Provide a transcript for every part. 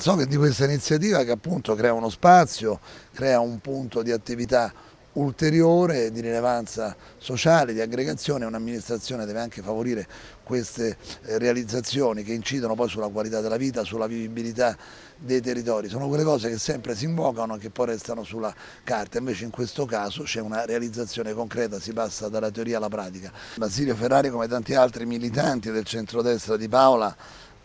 So che di questa iniziativa che appunto crea uno spazio, crea un punto di attività ulteriore di rilevanza sociale, di aggregazione, un'amministrazione deve anche favorire queste eh, realizzazioni che incidono poi sulla qualità della vita, sulla vivibilità dei territori. Sono quelle cose che sempre si invocano e che poi restano sulla carta, invece in questo caso c'è una realizzazione concreta, si passa dalla teoria alla pratica. Basilio Ferrari come tanti altri militanti del centrodestra di Paola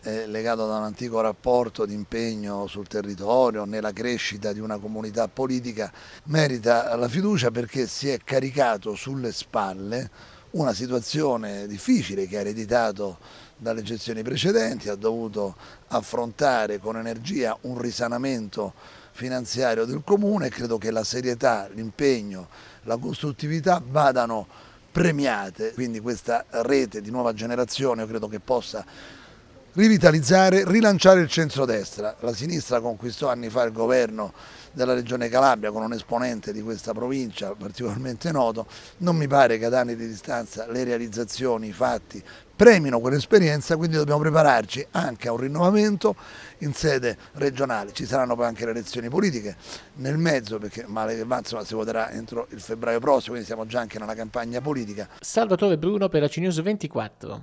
eh, legato da un antico rapporto di impegno sul territorio, nella crescita di una comunità politica, merita la fiducia perché si è caricato sulle spalle una situazione difficile che ha ereditato dalle gestioni precedenti, ha dovuto affrontare con energia un risanamento finanziario del comune e credo che la serietà, l'impegno, la costruttività vadano premiate, quindi questa rete di nuova generazione io credo che possa rivitalizzare, rilanciare il centrodestra. La sinistra conquistò anni fa il governo della regione Calabria con un esponente di questa provincia particolarmente noto, non mi pare che ad anni di distanza le realizzazioni, i fatti premino quell'esperienza, quindi dobbiamo prepararci anche a un rinnovamento in sede regionale. Ci saranno poi anche le elezioni politiche nel mezzo, perché male che va, insomma, si voterà entro il febbraio prossimo, quindi siamo già anche nella campagna politica. Salvatore Bruno per la CNews 24.